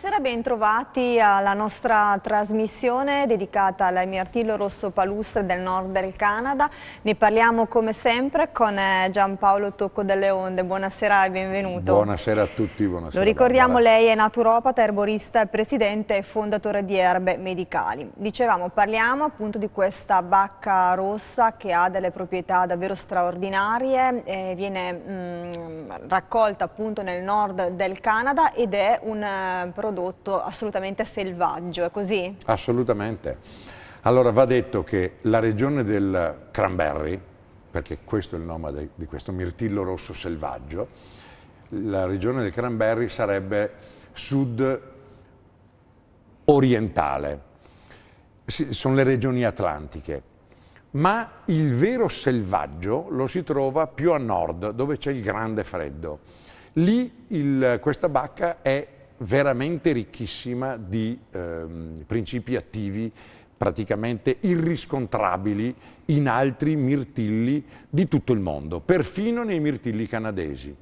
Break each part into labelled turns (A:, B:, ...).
A: Buonasera, bentrovati alla nostra trasmissione dedicata all'emirtillo rosso palustre del nord del Canada. Ne parliamo come sempre con eh, Giampaolo Tocco delle Onde. Buonasera e benvenuto. Buonasera
B: a tutti, buonasera. Lo ricordiamo,
A: Barbara. lei è naturopata, erborista, presidente e fondatore di Erbe Medicali. Dicevamo, parliamo appunto di questa bacca rossa che ha delle proprietà davvero straordinarie, eh, viene mh, mm, raccolta appunto nel nord del Canada ed è un prodotto eh, prodotto assolutamente selvaggio, è così?
B: Assolutamente. Allora va detto che la regione del cranberry, perché questo è il nome di questo mirtillo rosso selvaggio, la regione del cranberry sarebbe sud orientale, sono le regioni atlantiche, ma il vero selvaggio lo si trova più a nord, dove c'è il grande freddo. Lì il, questa bacca è veramente ricchissima di ehm, principi attivi praticamente irriscontrabili in altri mirtilli di tutto il mondo, perfino nei mirtilli canadesi.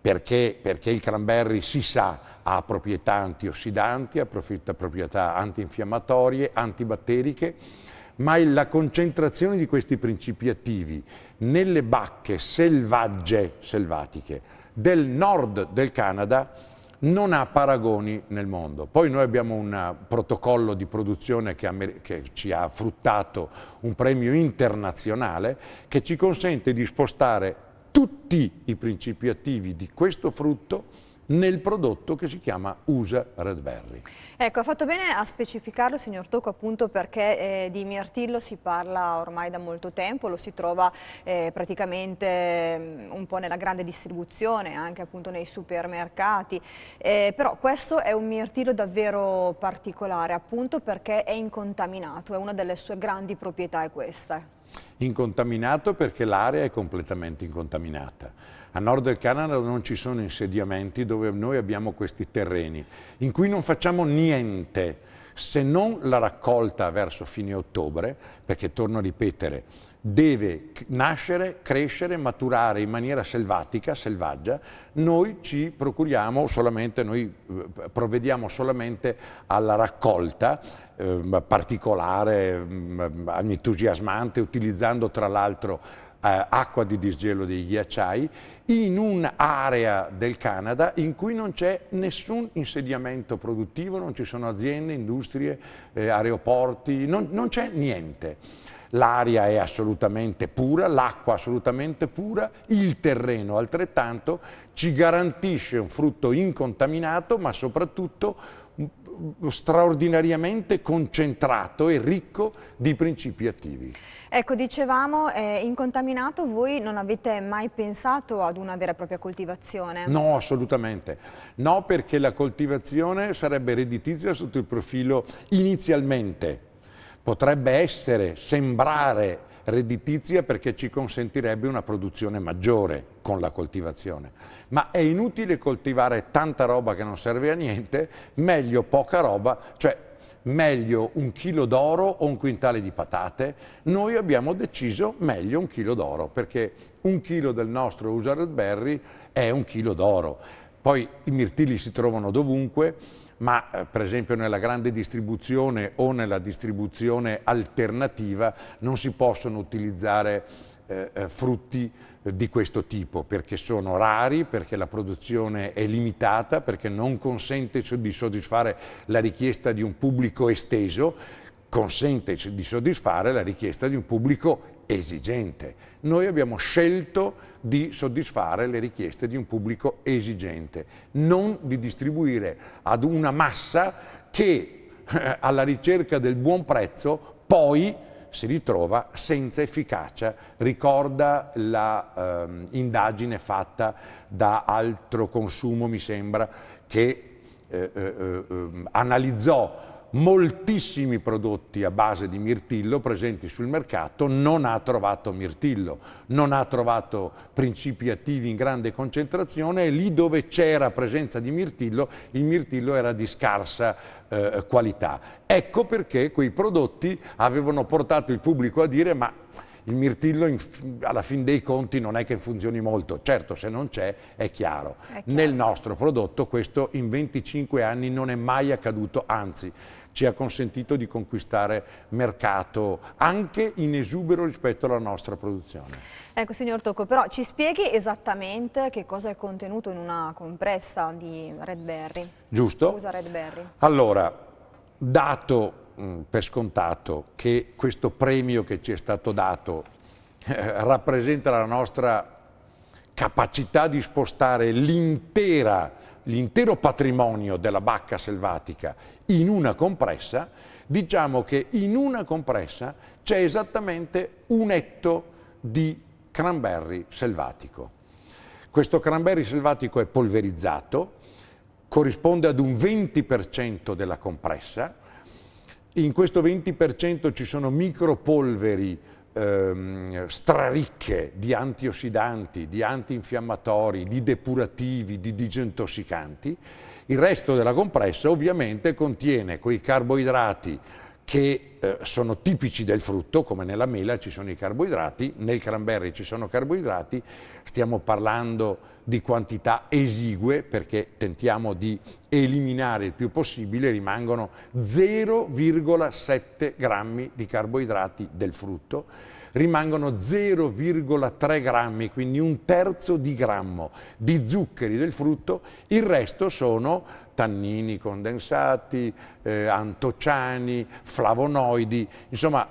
B: Perché, perché il cranberry si sa ha proprietà antiossidanti, ha proprietà antinfiammatorie, antibatteriche, ma la concentrazione di questi principi attivi nelle bacche selvagge, selvatiche, del nord del Canada non ha paragoni nel mondo. Poi noi abbiamo un protocollo di produzione che, che, ci ha fruttato un premio internazionale che ci consente di spostare tutti i principi attivi di questo frutto nel prodotto che si chiama USA Red Berry.
A: Ecco, ha fatto bene a specificarlo, signor Tocco, appunto perché eh, di mirtillo si parla ormai da molto tempo, lo si trova eh, praticamente mm, un po' nella grande distribuzione, anche appunto nei supermercati, eh, però questo è un mirtillo davvero particolare, appunto perché è incontaminato, è una delle sue grandi proprietà è questa.
B: Incontaminato perché l'area è completamente incontaminata. A nord del Canada non ci sono insediamenti dove noi abbiamo questi terreni, in cui non facciamo niente se non la raccolta verso fine ottobre, perché torno a ripetere, deve nascere, crescere, maturare in maniera selvatica, selvaggia, noi ci procuriamo solamente, noi eh, provvediamo solamente alla raccolta eh, particolare, eh, entusiasmante, utilizzando tra l'altro eh, acqua di disgelo dei ghiacciai, in un'area del Canada in cui non c'è nessun insediamento produttivo, non ci sono aziende, industrie, eh, aeroporti, non, non c'è niente l'aria è assolutamente pura, l'acqua assolutamente pura, il terreno altrettanto, ci garantisce un frutto incontaminato ma soprattutto mm, straordinariamente concentrato e ricco di principi attivi.
A: Ecco, dicevamo, eh, incontaminato voi non avete mai pensato ad una vera e propria coltivazione? No,
B: assolutamente. No, perché la coltivazione sarebbe redditizia sotto il profilo inizialmente potrebbe essere, sembrare redditizia perché ci consentirebbe una produzione maggiore con la coltivazione. Ma è inutile coltivare tanta roba che non serve a niente, meglio poca roba, cioè meglio un chilo d'oro o un quintale di patate, noi abbiamo deciso meglio un chilo d'oro, perché un chilo del nostro usa red berry è un chilo d'oro. Poi i mirtilli si trovano dovunque, ma eh, per esempio nella grande distribuzione o nella distribuzione alternativa non si possono utilizzare eh, eh frutti eh, di questo tipo perché sono rari, perché la produzione è limitata, perché non consente di soddisfare la richiesta di un pubblico esteso consente di soddisfare la richiesta di un pubblico esigente. Noi abbiamo scelto di soddisfare le richieste di un pubblico esigente, non di distribuire ad una massa che eh, alla ricerca del buon prezzo poi si ritrova senza efficacia, ricorda l'indagine ehm, fatta da Altro Consumo, mi sembra, che eh, eh, eh ehm, analizzò moltissimi prodotti a base di mirtillo presenti sul mercato, non ha trovato mirtillo, non ha trovato principi attivi in grande concentrazione e lì dove c'era presenza di mirtillo, il mirtillo era di scarsa eh, qualità. Ecco perché quei prodotti avevano portato il pubblico a dire ma il mirtillo in, alla fin dei conti non è che funzioni molto, certo se non c'è è è chiaro. Nel nostro prodotto questo in 25 anni non è mai accaduto, anzi ci ha consentito di conquistare mercato anche in esubero rispetto alla nostra produzione.
A: Ecco signor Tocco, però ci spieghi esattamente che cosa è contenuto in una compressa di Red Berry?
B: Giusto. Cosa Red Berry? Allora, dato mm, per scontato che questo premio che ci è stato dato eh, rappresenta la nostra capacità di spostare l'intera l'intero patrimonio della bacca selvatica in una compressa, diciamo che in una compressa c'è esattamente un etto di cranberry selvatico. Questo cranberry selvatico è polverizzato, corrisponde ad un 20% della compressa, in questo 20% ci sono micropolveri ehm, straricche di antiossidanti, di antinfiammatori, di depurativi, di disintossicanti. Il resto della compressa ovviamente contiene quei carboidrati che eh, sono tipici del frutto, come nella mela ci sono i carboidrati, nel cranberry ci sono carboidrati, stiamo parlando di quantità esigue perché tentiamo di eliminare il più possibile, rimangono 0,7 grammi di carboidrati del frutto, rimangono 0,3 grammi, quindi un terzo di grammo di zuccheri del frutto, il resto sono tannini condensati, eh, antociani, flavonoidi, insomma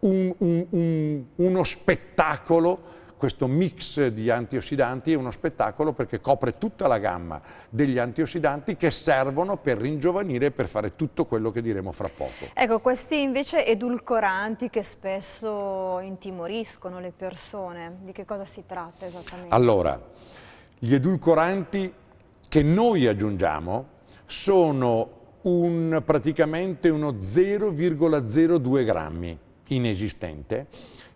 B: un, un, un, uno spettacolo questo mix di antiossidanti è uno spettacolo perché copre tutta la gamma degli antiossidanti che servono per ringiovanire e per fare tutto quello che diremo fra poco.
A: Ecco, questi invece edulcoranti che spesso intimoriscono le persone, di che cosa si tratta esattamente?
B: Allora, gli edulcoranti che noi aggiungiamo sono un, praticamente uno 0,02 grammi inesistente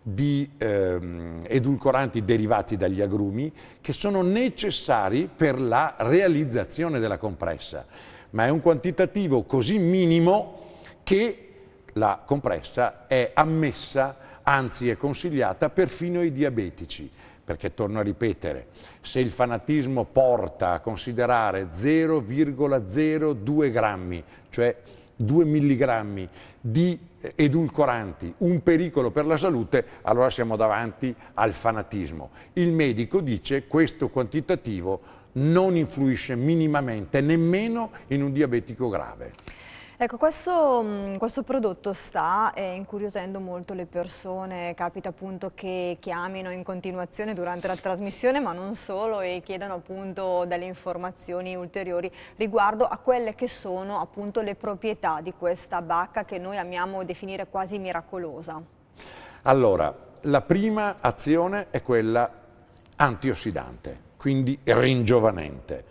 B: di ehm, edulcoranti derivati dagli agrumi che sono necessari per la realizzazione della compressa, ma è un quantitativo così minimo che la compressa è ammessa, anzi è consigliata perfino ai diabetici perché torno a ripetere, se il fanatismo porta a considerare 0,02 grammi, cioè 2 milligrammi di eh, edulcoranti, un pericolo per la salute, allora siamo davanti al fanatismo. Il medico dice questo quantitativo non influisce minimamente nemmeno in un diabetico grave.
A: Ecco, questo, mm, questo prodotto sta eh, incuriosendo molto le persone, capita appunto che chiamino in continuazione durante la trasmissione, ma non solo, e chiedano appunto delle informazioni ulteriori riguardo a quelle che sono appunto le proprietà di questa bacca che noi amiamo definire quasi miracolosa.
B: Allora, la prima azione è quella antiossidante, quindi ringiovanente.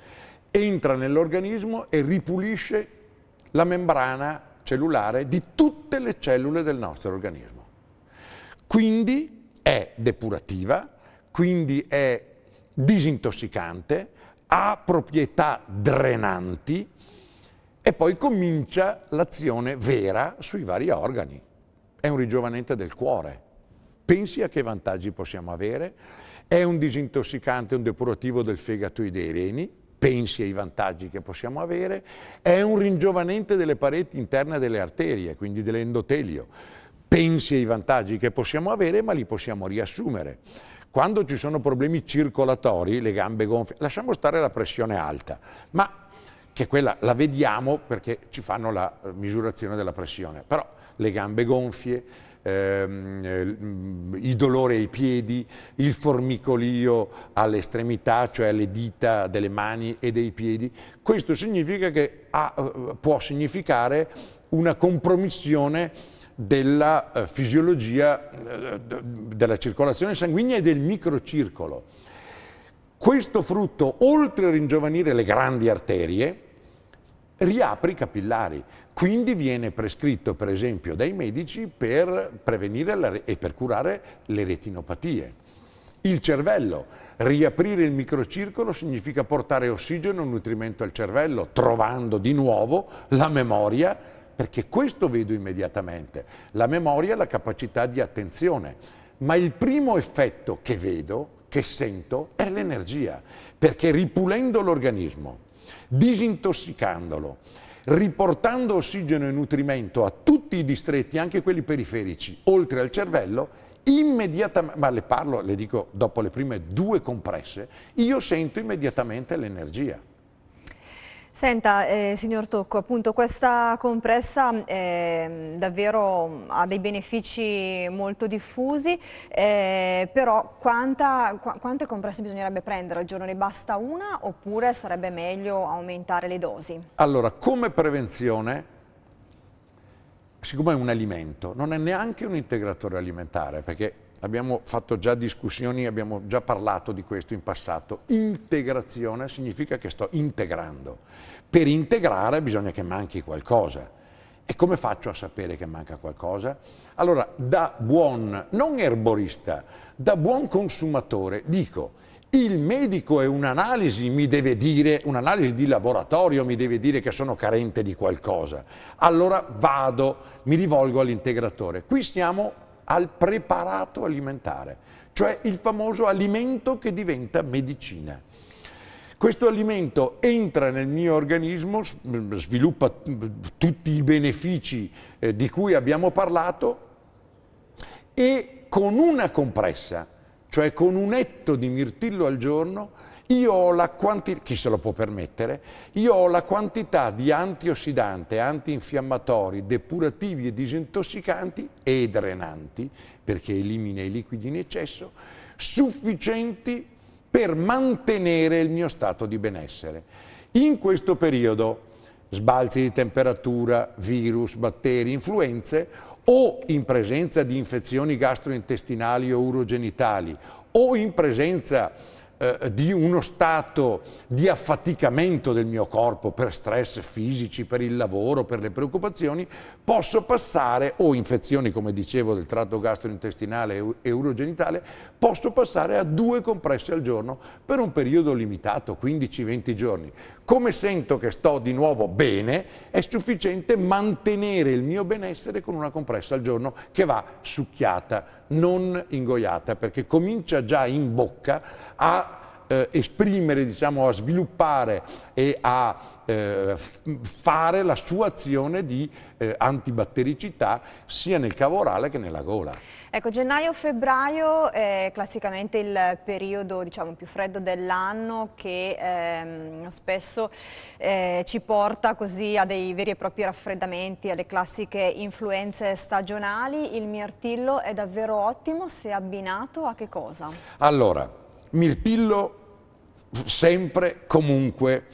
B: Entra nell'organismo e ripulisce la membrana cellulare di tutte le cellule del nostro organismo. Quindi è depurativa, quindi è disintossicante, ha proprietà drenanti e poi comincia l'azione vera sui vari organi. È un rigiovanente del cuore. Pensi a che vantaggi possiamo avere? È un disintossicante, un depurativo del fegato e dei reni, pensi ai vantaggi che possiamo avere, è un ringiovanente delle pareti interne delle arterie, quindi dell'endotelio. Pensi ai vantaggi che possiamo avere, ma li possiamo riassumere. Quando ci sono problemi circolatori, le gambe gonfie, lasciamo stare la pressione alta, ma che quella la vediamo perché ci fanno la misurazione della pressione, però le gambe gonfie, ehm, eh, il dolore ai piedi, il formicolio alle estremità, cioè alle dita delle mani e dei piedi. Questo significa che ha, eh, può significare una compromissione della eh, fisiologia eh, della circolazione sanguigna e del microcircolo. Questo frutto, oltre a ringiovanire le grandi arterie, riapre i capillari. Quindi viene prescritto per esempio dai medici per prevenire la, e per curare le retinopatie. Il cervello, riaprire il microcircolo significa portare ossigeno e nutrimento al cervello, trovando di nuovo la memoria, perché questo vedo immediatamente, la memoria, è la capacità di attenzione. Ma il primo effetto che vedo, che sento, è l'energia, perché ripulendo l'organismo, disintossicandolo, riportando ossigeno e nutrimento a tutti i distretti, anche quelli periferici, oltre al cervello, immediatamente, ma le parlo, le dico dopo le prime due compresse, io sento immediatamente l'energia.
A: Senta, eh, signor Tocco, appunto questa compressa eh, davvero ha dei benefici molto diffusi, eh, però quanta, qu quante compresse bisognerebbe prendere al giorno? Ne basta una oppure sarebbe meglio aumentare le dosi?
B: Allora, come prevenzione siccome è un alimento, non è neanche un integratore alimentare, perché abbiamo fatto già discussioni, abbiamo già parlato di questo in passato. Integrazione significa che sto integrando. Per integrare bisogna che manchi qualcosa. E come faccio a sapere che manca qualcosa? Allora, da buon, non erborista, da buon consumatore, dico, il medico è un'analisi, mi deve dire, un'analisi di laboratorio mi deve dire che sono carente di qualcosa. Allora vado, mi rivolgo all'integratore. Qui stiamo al preparato alimentare, cioè il famoso alimento che diventa medicina. Questo alimento entra nel mio organismo, sviluppa tutti i benefici eh, di cui abbiamo parlato e con una compressa, cioè con un etto di mirtillo al giorno, io ho la quantità, chi se lo può permettere, io ho la quantità di antiossidanti, antinfiammatori, depurativi e disintossicanti e drenanti, perché elimina i liquidi in eccesso, sufficienti per mantenere il mio stato di benessere. In questo periodo, sbalzi di temperatura, virus, batteri, influenze, o in presenza di infezioni gastrointestinali o urogenitali, o in presenza eh, di uno stato di affaticamento del mio corpo per stress fisici, per il lavoro, per le preoccupazioni, posso passare, o infezioni come dicevo del tratto gastrointestinale e urogenitale, posso passare a due compresse al giorno per un periodo limitato, 15-20 giorni. Come sento che sto di nuovo bene, è sufficiente mantenere il mio benessere con una compressa al giorno che va succhiata, non ingoiata, perché comincia già in bocca a eh, esprimere, diciamo, a sviluppare e a eh, fare la sua azione di eh, antibattericità sia nel cavo orale che nella gola.
A: Ecco, gennaio-febbraio è classicamente il periodo diciamo, più freddo dell'anno che ehm, spesso eh, ci porta così a dei veri e propri raffreddamenti, alle classiche influenze stagionali. Il mirtillo è davvero ottimo se abbinato a che cosa?
B: Allora, Mirtillo sempre, comunque,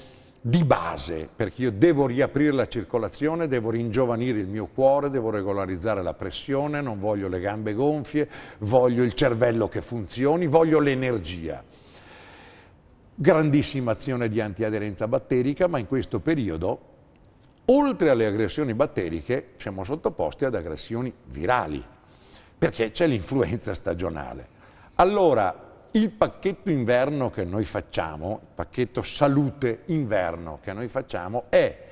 B: di base, perché io devo riaprire la circolazione, devo ringiovanire il mio cuore, devo regolarizzare la pressione, non voglio le gambe gonfie, voglio il cervello che funzioni, voglio l'energia. Grandissima azione di antiaderenza batterica, ma in questo periodo, oltre alle aggressioni batteriche, siamo sottoposti ad aggressioni virali, perché c'è l'influenza stagionale. Allora, il pacchetto inverno che noi facciamo, il pacchetto salute inverno che noi facciamo è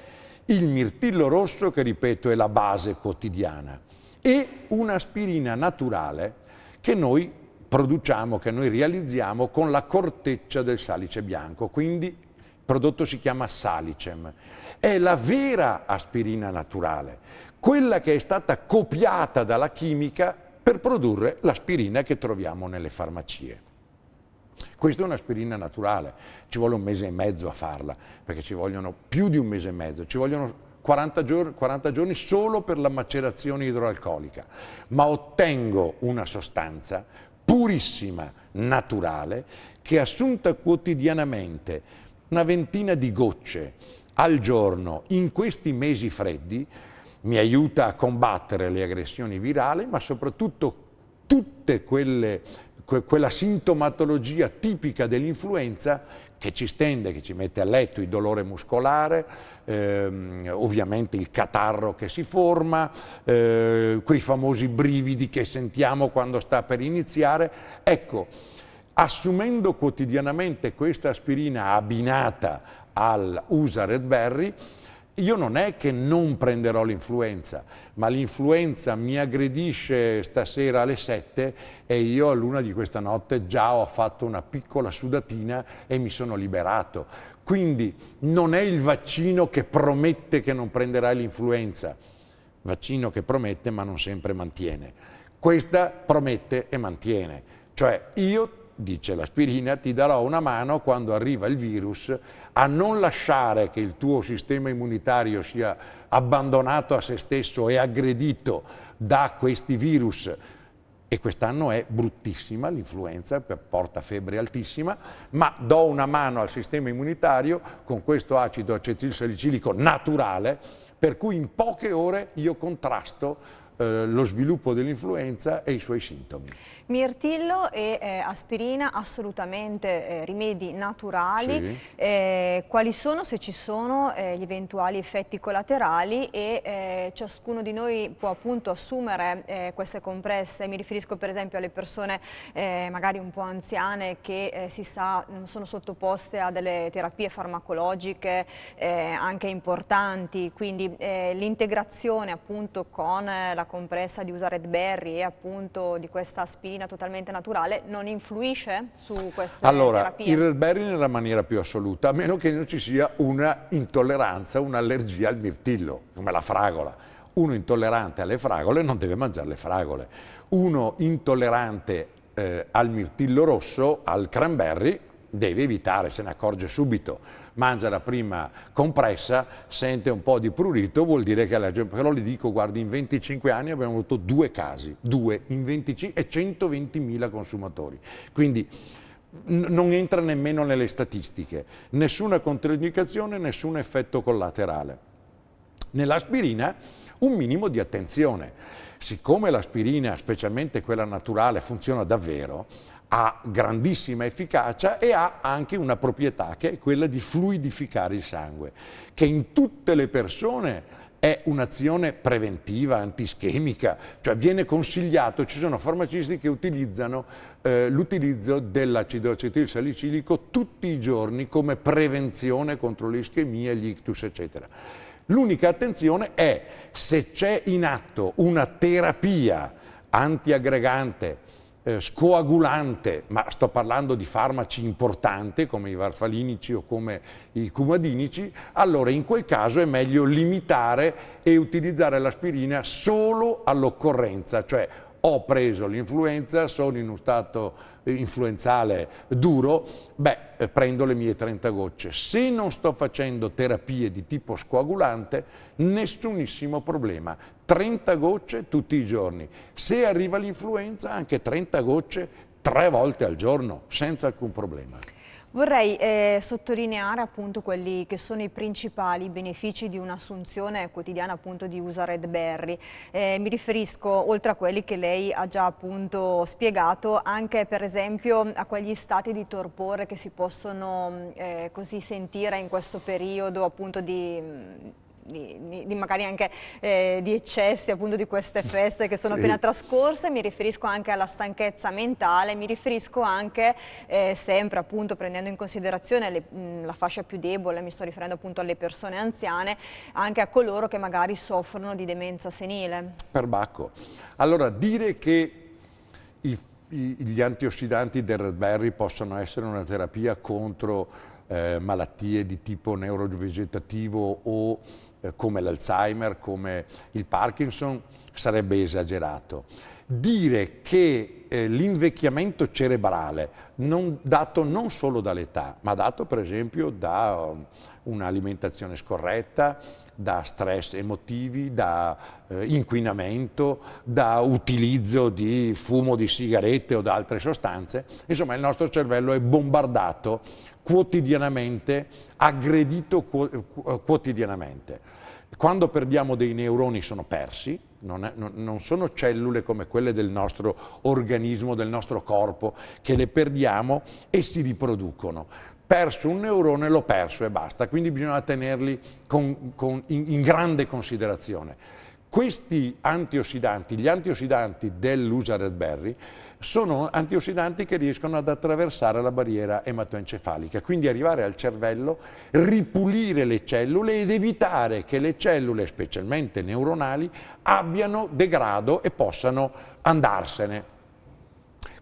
B: il mirtillo rosso che ripeto è la base quotidiana e un'aspirina naturale che noi produciamo, che noi realizziamo con la corteccia del salice bianco, quindi il prodotto si chiama Salicem. È la vera aspirina naturale, quella che è stata copiata dalla chimica per produrre l'aspirina che troviamo nelle farmacie. Questa è un'aspirina naturale, ci vuole un mese e mezzo a farla, perché ci vogliono più di un mese e mezzo, ci vogliono 40 giorni, 40 giorni, solo per la macerazione idroalcolica, ma ottengo una sostanza purissima, naturale, che assunta quotidianamente una ventina di gocce al giorno in questi mesi freddi mi aiuta a combattere le aggressioni virali, ma soprattutto tutte quelle que quella sintomatologia tipica dell'influenza che ci stende, che ci mette a letto il dolore muscolare, ehm, ovviamente il catarro che si forma, eh, quei famosi brividi che sentiamo quando sta per iniziare. Ecco, assumendo quotidianamente questa aspirina abbinata al USA Redberry, io non è che non prenderò l'influenza, ma l'influenza mi aggredisce stasera alle 7 e io a luna di questa notte già ho fatto una piccola sudatina e mi sono liberato. Quindi non è il vaccino che promette che non prenderai l'influenza, vaccino che promette ma non sempre mantiene. Questa promette e mantiene. Cioè io, dice l'aspirina, ti darò una mano quando arriva il virus a non lasciare che il tuo sistema immunitario sia abbandonato a se stesso e aggredito da questi virus. E quest'anno è bruttissima l'influenza, porta febbre altissima, ma do una mano al sistema immunitario con questo acido acetilsalicilico naturale, per cui in poche ore io contrasto eh, lo sviluppo dell'influenza e i suoi sintomi.
A: Mirtillo e eh, aspirina assolutamente eh, rimedi naturali, sì. Eh, quali sono se ci sono eh, gli eventuali effetti collaterali e ciascuno di noi può appunto assumere queste compresse, mi riferisco per esempio alle persone magari un po' anziane che si sa sono sottoposte a delle terapie farmacologiche anche importanti, quindi l'integrazione appunto con la della compressa di Red Berry e appunto di questa aspirina totalmente naturale non influisce su questa allora, terapia? Allora, il Red
B: Berry nella maniera più assoluta, a meno che non ci sia una intolleranza, un'allergia al mirtillo, come la fragola. Uno intollerante alle fragole non deve mangiare le fragole. Uno intollerante eh, al mirtillo rosso, al cranberry, deve evitare, se ne accorge subito mangia la prima compressa, sente un po' di prurito, vuol dire che la gente, però gli dico guardi in 25 anni abbiamo avuto due casi, due in 25 e 120.000 consumatori. Quindi non entra nemmeno nelle statistiche, nessuna controindicazione, nessun effetto collaterale nell'aspirina un minimo di attenzione. Siccome l'aspirina, specialmente quella naturale, funziona davvero, ha grandissima efficacia e ha anche una proprietà che è quella di fluidificare il sangue, che in tutte le persone è un'azione preventiva, antischemica, cioè viene consigliato, ci sono farmacisti che utilizzano eh, l'utilizzo dell'acido acetil salicilico tutti i giorni come prevenzione contro l'ischemia, gli ictus eccetera. L'unica attenzione è se c'è in atto una terapia antiaggregante, eh, scoagulante, ma sto parlando di farmaci importanti come i varfalinici o come i cumadinici, allora in quel caso è meglio limitare e utilizzare l'aspirina solo all'occorrenza, cioè ho preso l'influenza, sono in uno stato eh, influenzale duro, beh, eh, prendo le mie 30 gocce. Se non sto facendo terapie di tipo scoagulante, nessunissimo problema. 30 gocce tutti i giorni. Se arriva l'influenza, anche 30 gocce tre volte al giorno, senza alcun problema.
A: Vorrei eh, sottolineare appunto quelli che sono i principali benefici di un'assunzione quotidiana appunto di USA Red Berry. Eh, mi riferisco oltre a quelli che lei ha già appunto spiegato anche per esempio a quegli stati di torpore che si possono mm, eh, così sentire in questo periodo appunto di mm, di, di, di magari anche eh, di eccessi appunto di queste feste che sono sì. appena trascorse, mi riferisco anche alla stanchezza mentale, mi riferisco anche eh, sempre appunto prendendo in considerazione le, mh, la fascia più debole, mi sto riferendo appunto alle persone anziane, anche a coloro che magari soffrono di demenza senile.
B: Perbacco. Allora dire che i, i, gli antiossidanti del red berry possono essere una terapia contro eh, malattie di tipo neurovegetativo o eh, come l'Alzheimer, come il Parkinson, sarebbe esagerato. Dire che eh, l'invecchiamento cerebrale, non, dato non solo dall'età, ma dato per esempio da... Um, un'alimentazione scorretta, da stress emotivi, da eh, inquinamento, da utilizzo di fumo di sigarette o da altre sostanze. Insomma, il nostro cervello è bombardato quotidianamente, aggredito eh, quotidianamente. Quando perdiamo dei neuroni sono persi, non, è, non, sono cellule come quelle del nostro organismo, del nostro corpo, che le perdiamo e si riproducono perso un neurone l'ho perso e basta, quindi bisogna tenerli con, con, in, in grande considerazione. Questi antiossidanti, gli antiossidanti dell'usa red berry, sono antiossidanti che riescono ad attraversare la barriera ematoencefalica, quindi arrivare al cervello, ripulire le cellule ed evitare che le cellule, specialmente neuronali, abbiano degrado e possano andarsene.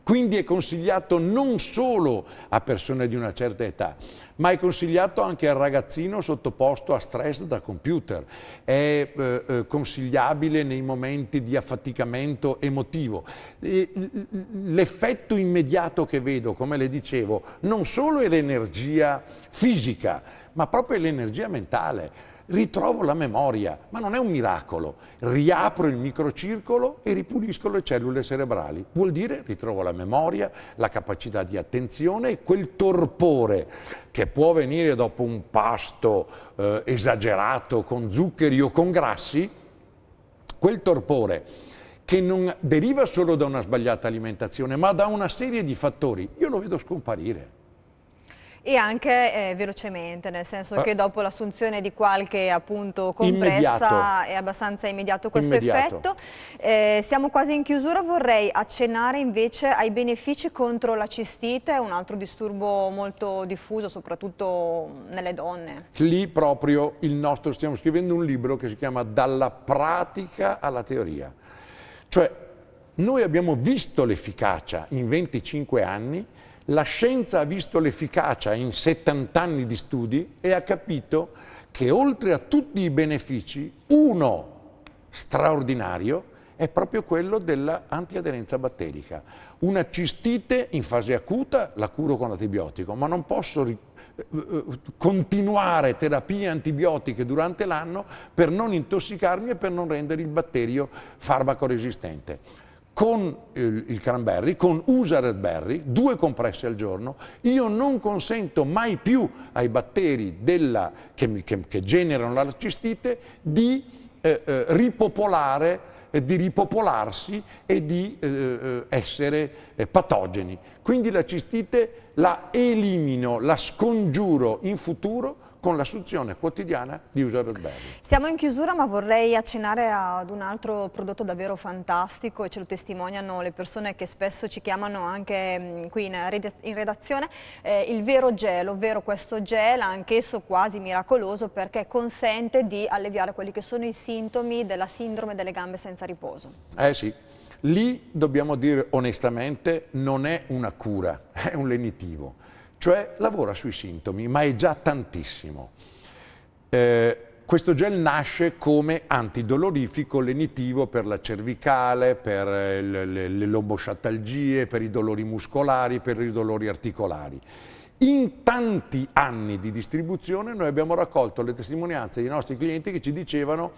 B: Quindi è consigliato non solo a persone di una certa età, ma è consigliato anche al ragazzino sottoposto a stress da computer. È eh, eh consigliabile nei momenti di affaticamento emotivo. L'effetto immediato che vedo, come le dicevo, non solo è l'energia fisica, ma proprio l'energia mentale ritrovo la memoria, ma non è un miracolo. Riapro il microcircolo e ripulisco le cellule cerebrali. Vuol dire ritrovo la memoria, la capacità di attenzione e quel torpore che può venire dopo un pasto eh, esagerato con zuccheri o con grassi, quel torpore che non deriva solo da una sbagliata alimentazione, ma da una serie di fattori, io lo vedo scomparire
A: e anche eh, velocemente, nel senso ah. che dopo l'assunzione di qualche appunto compressa immediato. è abbastanza immediato questo immediato. effetto. Eh, siamo quasi in chiusura, vorrei accennare invece ai benefici contro la cistite, un altro disturbo molto diffuso soprattutto nelle donne.
B: Lì proprio il nostro, stiamo scrivendo un libro che si chiama Dalla pratica alla teoria. Cioè noi abbiamo visto l'efficacia in 25 anni la scienza ha visto l'efficacia in 70 anni di studi e ha capito che oltre a tutti i benefici, uno straordinario è proprio quello dell'antiaderenza batterica. Una cistite in fase acuta la curo con l'antibiotico, ma non posso eh, continuare terapie antibiotiche durante l'anno per non intossicarmi e per non rendere il batterio farmacoresistente con il, cranberry, con USA Red Berry, due compresse al giorno, io non consento mai più ai batteri della, che, che, che, generano la cistite di eh, eh, ripopolare eh, di ripopolarsi e di eh, eh essere eh, patogeni. Quindi la cistite la elimino, la scongiuro in futuro con l'assunzione quotidiana di user and
A: Siamo in chiusura ma vorrei accennare ad un altro prodotto davvero fantastico e ce lo testimoniano le persone che spesso ci chiamano anche mm, qui in redazione, eh, il vero gel, ovvero questo gel anch'esso quasi miracoloso perché consente di alleviare quelli che sono i sintomi della sindrome delle gambe senza riposo.
B: Eh sì, lì dobbiamo dire onestamente non è una cura, è un lenitivo cioè lavora sui sintomi, ma è già tantissimo. Eh, questo gel nasce come antidolorifico lenitivo per la cervicale, per eh, le, le, le lombosciatalgie, per i dolori muscolari, per i dolori articolari. In tanti anni di distribuzione noi abbiamo raccolto le testimonianze dei nostri clienti che ci dicevano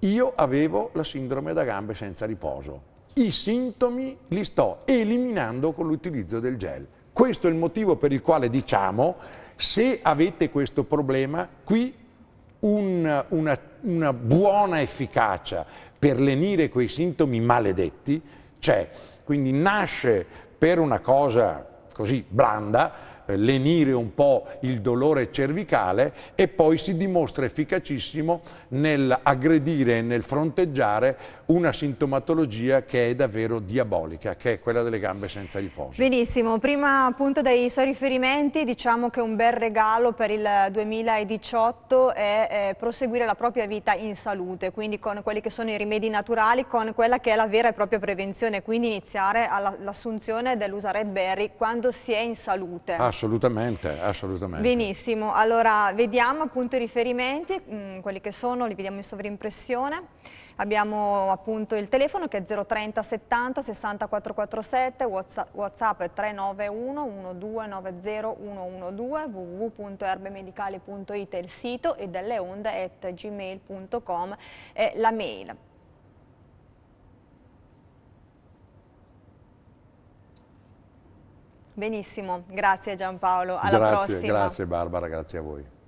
B: io avevo la sindrome da gambe senza riposo. I sintomi li sto eliminando con l'utilizzo del gel. Questo è il motivo per il quale diciamo se avete questo problema qui un, una, una buona efficacia per lenire quei sintomi maledetti c'è. Quindi nasce per una cosa così blanda, eh, lenire un po' il dolore cervicale e poi si dimostra efficacissimo nell'aggredire e nel fronteggiare una sintomatologia che è davvero diabolica, che è quella delle gambe senza riposo.
A: Benissimo, prima appunto dei suoi riferimenti diciamo che un bel regalo per il 2018 è eh, proseguire la propria vita in salute, quindi con quelli che sono i rimedi naturali, con quella che è la vera e propria prevenzione, quindi iniziare all'assunzione dell'usa Red Berry quando si è in salute. Assolutamente
B: Assolutamente, assolutamente.
A: Benissimo, allora vediamo appunto i riferimenti, mh, mm, quelli che sono, li vediamo in sovrimpressione. Abbiamo appunto il telefono che è 030 70 60 447, WhatsApp, è 391 1290 112, www.erbemedicali.it è il sito e delle onde at gmail.com è la mail. Benissimo, grazie Giampaolo, alla grazie, prossima. Grazie
B: Barbara, grazie a voi.